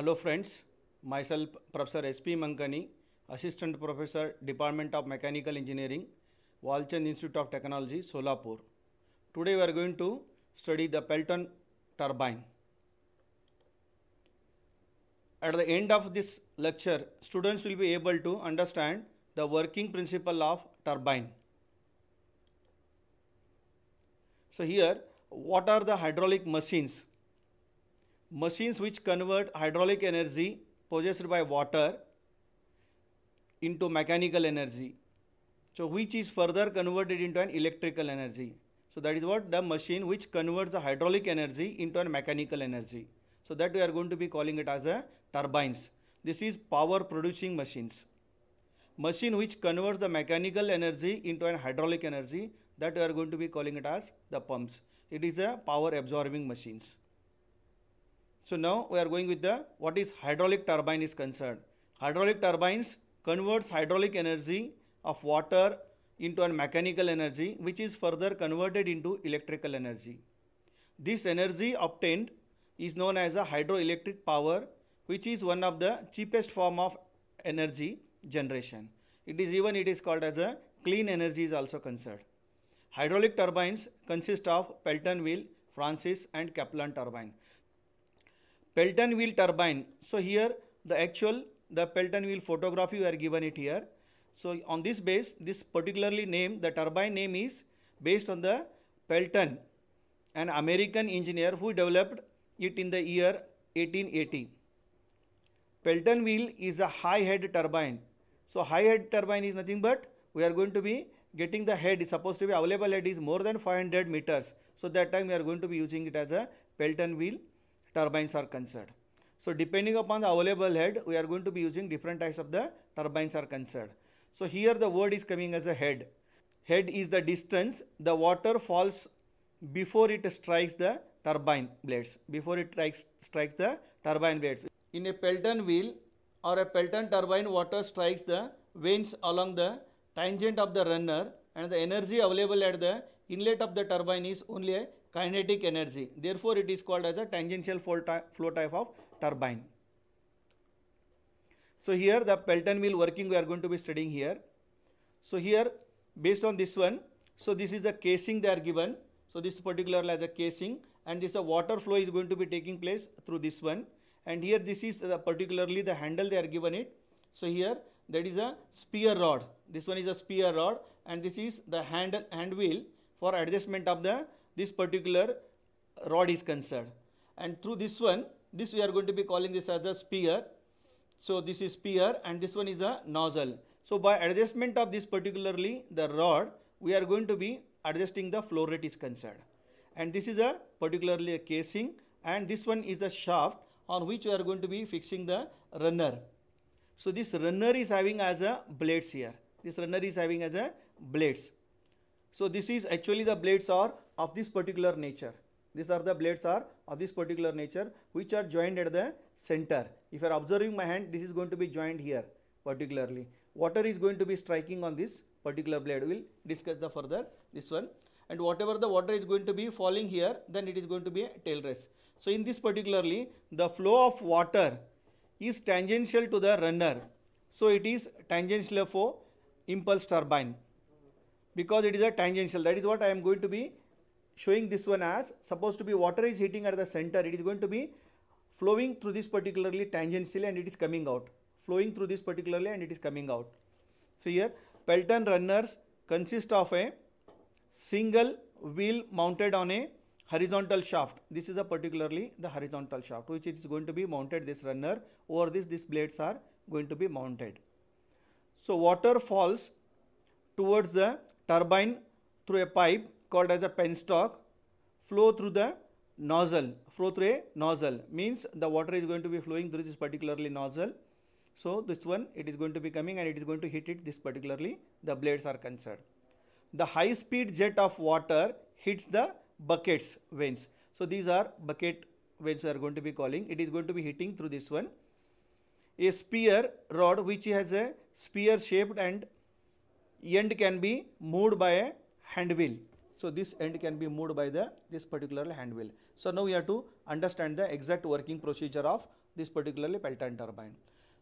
Hello friends, myself Professor S.P. Mankani, Assistant Professor, Department of Mechanical Engineering, Walchand Institute of Technology, Solapur. Today we are going to study the Pelton turbine. At the end of this lecture, students will be able to understand the working principle of turbine. So here, what are the hydraulic machines? machines which convert hydraulic energy possessed by water into mechanical energy. So, which is further converted into an electrical energy. So, that is what the machine which converts the hydraulic energy into a mechanical energy. So, that we are going to be calling it as a turbines. This is power producing machines. Machine which converts the mechanical energy into an hydraulic energy that we are going to be calling it as the pumps. It is a power absorbing machines. So now we are going with the what is hydraulic turbine is concerned. Hydraulic turbines converts hydraulic energy of water into a mechanical energy which is further converted into electrical energy. This energy obtained is known as a hydroelectric power which is one of the cheapest form of energy generation. It is even it is called as a clean energy is also concerned. Hydraulic turbines consist of Pelton wheel, Francis and Kaplan turbine. Pelton wheel turbine. So here the actual the Pelton wheel photograph you are given it here. So on this base, this particularly name, the turbine name is based on the Pelton, an American engineer who developed it in the year 1880. Pelton wheel is a high head turbine. So high head turbine is nothing but we are going to be getting the head is supposed to be available head is more than 500 meters. So that time we are going to be using it as a Pelton wheel turbines are concerned. So depending upon the available head, we are going to be using different types of the turbines are concerned. So here the word is coming as a head. Head is the distance the water falls before it strikes the turbine blades, before it strikes, strikes the turbine blades. In a Pelton wheel or a Pelton turbine, water strikes the vanes along the tangent of the runner and the energy available at the inlet of the turbine is only a kinetic energy. Therefore, it is called as a tangential flow type of turbine. So here the Pelton wheel working we are going to be studying here. So here based on this one, so this is the casing they are given. So this particular as a casing and this a water flow is going to be taking place through this one. And here this is the particularly the handle they are given it. So here that is a spear rod. This one is a spear rod and this is the hand, hand wheel for adjustment of the this particular rod is concerned and through this one this we are going to be calling this as a spear so this is spear and this one is a nozzle so by adjustment of this particularly the rod we are going to be adjusting the flow rate is concerned and this is a particularly a casing and this one is a shaft on which we are going to be fixing the runner so this runner is having as a blades here this runner is having as a blades so this is actually the blades are of this particular nature. These are the blades are of this particular nature which are joined at the center. If you are observing my hand, this is going to be joined here particularly. Water is going to be striking on this particular blade. We will discuss the further this one. And whatever the water is going to be falling here, then it is going to be a tail race. So in this particularly, the flow of water is tangential to the runner. So it is tangential for impulse turbine because it is a tangential. That is what I am going to be showing this one as supposed to be water is hitting at the center it is going to be flowing through this particularly tangentially and it is coming out flowing through this particularly and it is coming out so here Pelton runners consist of a single wheel mounted on a horizontal shaft this is a particularly the horizontal shaft which is going to be mounted this runner over this these blades are going to be mounted so water falls towards the turbine through a pipe called as a penstock flow through the nozzle, flow through a nozzle means the water is going to be flowing through this particularly nozzle. So this one it is going to be coming and it is going to hit it this particularly the blades are concerned. The high speed jet of water hits the buckets vanes. So these are bucket vanes we are going to be calling. It is going to be hitting through this one. A spear rod which has a spear shaped and end can be moved by a hand wheel. So this end can be moved by the this particular hand wheel. So now we have to understand the exact working procedure of this particularly Pelton turbine.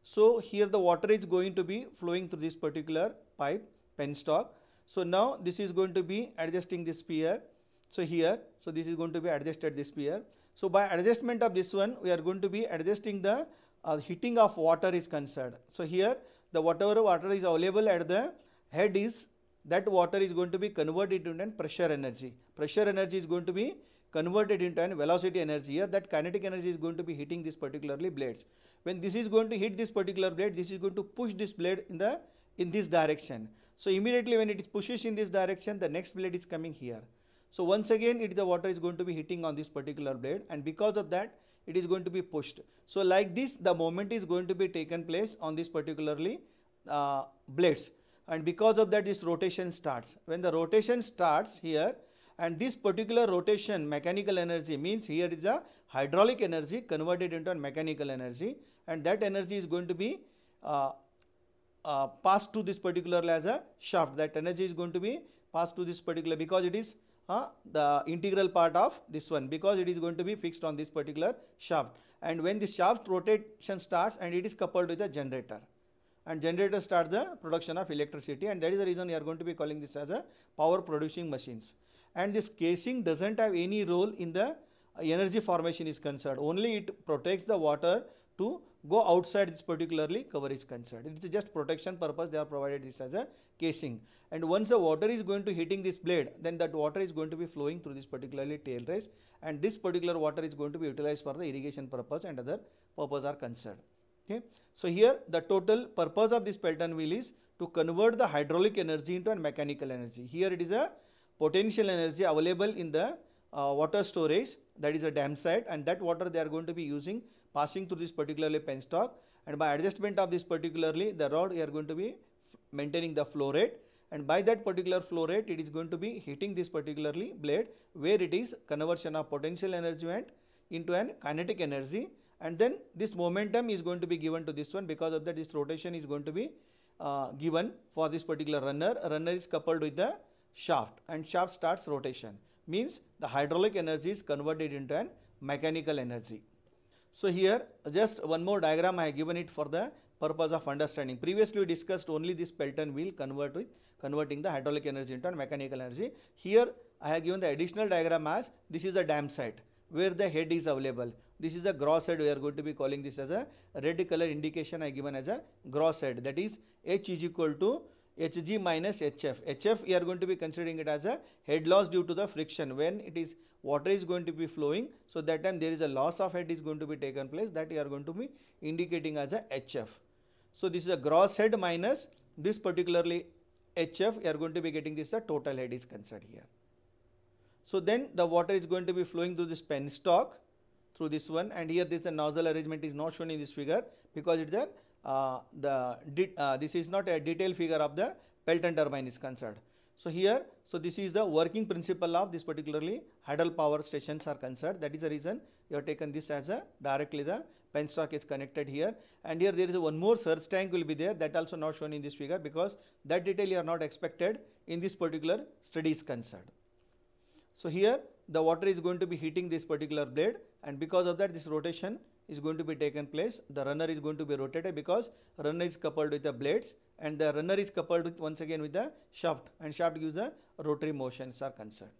So here the water is going to be flowing through this particular pipe penstock. So now this is going to be adjusting this pier. So here, so this is going to be adjusted this pier. So by adjustment of this one, we are going to be adjusting the uh, heating of water is concerned. So here the whatever water is available at the head is that water is going to be converted into an pressure energy. Pressure energy is going to be converted into an velocity energy here that kinetic energy is going to be hitting this particularly blades. When this is going to hit this particular blade, this is going to push this blade in the in this direction. So immediately when it pushes in this direction, the next blade is coming here. So once again, it the water is going to be hitting on this particular blade and because of that, it is going to be pushed. So like this, the moment is going to be taken place on this particularly uh, blades and because of that this rotation starts. When the rotation starts here and this particular rotation mechanical energy means here is a hydraulic energy converted into mechanical energy and that energy is going to be uh, uh, passed to this particular as a shaft that energy is going to be passed to this particular because it is uh, the integral part of this one because it is going to be fixed on this particular shaft and when the shaft rotation starts and it is coupled with a generator and generators start the production of electricity and that is the reason we are going to be calling this as a power producing machines. And this casing does not have any role in the energy formation is concerned, only it protects the water to go outside this particularly cover is concerned. It is just protection purpose they are provided this as a casing. And once the water is going to hitting this blade, then that water is going to be flowing through this particularly tail race and this particular water is going to be utilized for the irrigation purpose and other purpose are concerned. Okay. So here the total purpose of this Pelton wheel is to convert the hydraulic energy into a mechanical energy. Here it is a potential energy available in the uh, water storage that is a dam site and that water they are going to be using passing through this particularly penstock and by adjustment of this particularly the rod you are going to be maintaining the flow rate and by that particular flow rate it is going to be hitting this particularly blade where it is conversion of potential energy into an kinetic energy and then this momentum is going to be given to this one because of that this rotation is going to be uh, given for this particular runner. runner is coupled with the shaft and shaft starts rotation means the hydraulic energy is converted into an mechanical energy. So here just one more diagram I have given it for the purpose of understanding. Previously we discussed only this Pelton wheel convert with converting the hydraulic energy into mechanical energy. Here I have given the additional diagram as this is a dam site where the head is available this is a gross head. We are going to be calling this as a red color indication I given as a gross head. That is H is equal to Hg minus Hf. Hf we are going to be considering it as a head loss due to the friction when it is water is going to be flowing. So that time there is a loss of head is going to be taken place that you are going to be indicating as a Hf. So this is a gross head minus this particularly HF you are going to be getting this a total head is concerned here. So then the water is going to be flowing through this penstock through this one and here this the nozzle arrangement is not shown in this figure because it's a uh, the uh, this is not a detailed figure of the Pelton turbine is concerned. So here, so this is the working principle of this particularly hydel power stations are concerned. That is the reason you have taken this as a directly the penstock is connected here. And here there is one more surge tank will be there that also not shown in this figure because that detail you are not expected in this particular study is concerned. So here the water is going to be heating this particular blade and because of that this rotation is going to be taken place. The runner is going to be rotated because runner is coupled with the blades and the runner is coupled with once again with the shaft and shaft gives the rotary motions are concerned.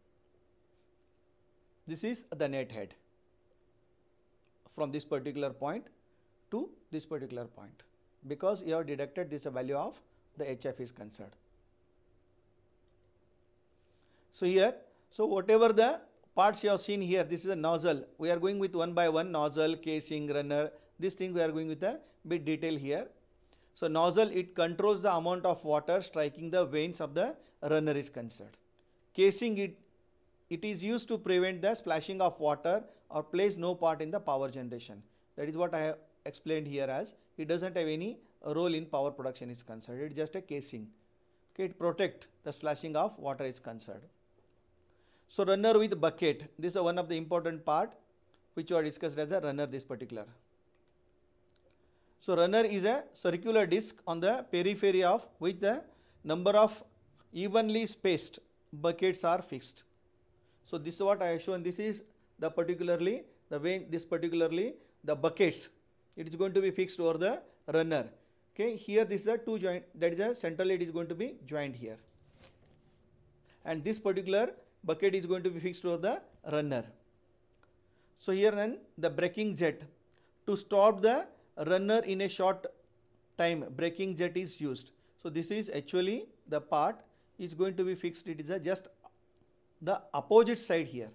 This is the net head from this particular point to this particular point because you have deducted this value of the HF is concerned. So, here, so whatever the parts you have seen here, this is a nozzle. We are going with one by one nozzle, casing, runner. This thing we are going with a bit detail here. So nozzle, it controls the amount of water striking the veins of the runner is concerned. Casing, it, it is used to prevent the splashing of water or plays no part in the power generation. That is what I have explained here as it doesn't have any role in power production is concerned. It is just a casing. Okay, it protects the splashing of water is concerned. So runner with bucket, this is one of the important part which are discussed as a runner this particular. So runner is a circular disc on the periphery of which the number of evenly spaced buckets are fixed. So this is what I have shown, this is the particularly, the way this particularly the buckets, it is going to be fixed over the runner. Okay, here this is a two joint, that is a central it is going to be joined here. And this particular bucket is going to be fixed over the runner. So here then the braking jet to stop the runner in a short time braking jet is used. So this is actually the part is going to be fixed it is just the opposite side here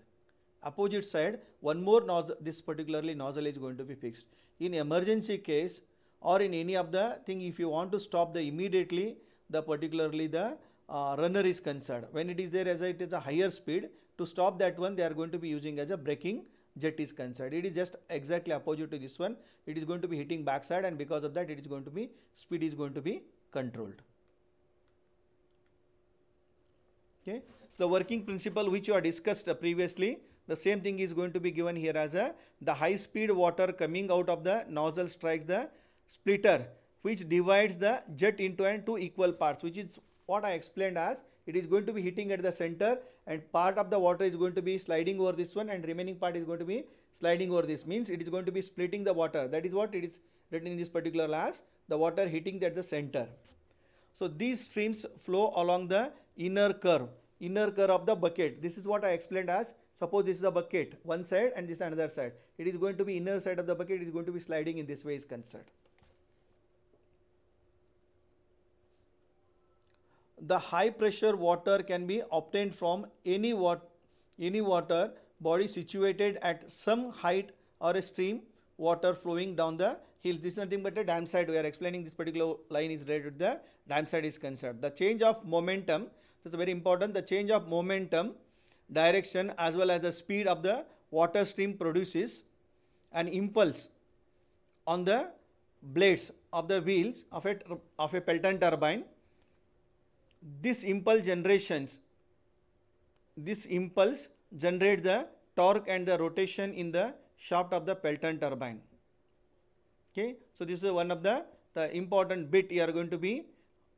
opposite side one more nozzle this particularly nozzle is going to be fixed. In emergency case or in any of the thing if you want to stop the immediately the particularly the uh, runner is concerned. When it is there as it is a higher speed, to stop that one they are going to be using as a braking jet is concerned. It is just exactly opposite to this one. It is going to be hitting backside and because of that it is going to be speed is going to be controlled. Okay. The working principle which you have discussed previously, the same thing is going to be given here as a the high speed water coming out of the nozzle strikes the splitter which divides the jet into two equal parts which is what I explained as it is going to be hitting at the center and part of the water is going to be sliding over this one and remaining part is going to be sliding over this means it is going to be splitting the water that is what it is written in this particular as the water hitting at the center. So these streams flow along the inner curve inner curve of the bucket this is what I explained as suppose this is a bucket one side and this another side it is going to be inner side of the bucket it is going to be sliding in this way is concerned. the high pressure water can be obtained from any, any water body situated at some height or a stream water flowing down the hill. This is nothing but a dam side. We are explaining this particular line is related to the dam side is concerned. The change of momentum, this is very important, the change of momentum, direction as well as the speed of the water stream produces an impulse on the blades of the wheels of a, of a Pelton turbine this impulse generations this impulse generate the torque and the rotation in the shaft of the Pelton turbine. Okay, so this is one of the, the important bit you are going to be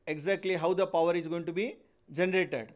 exactly how the power is going to be generated.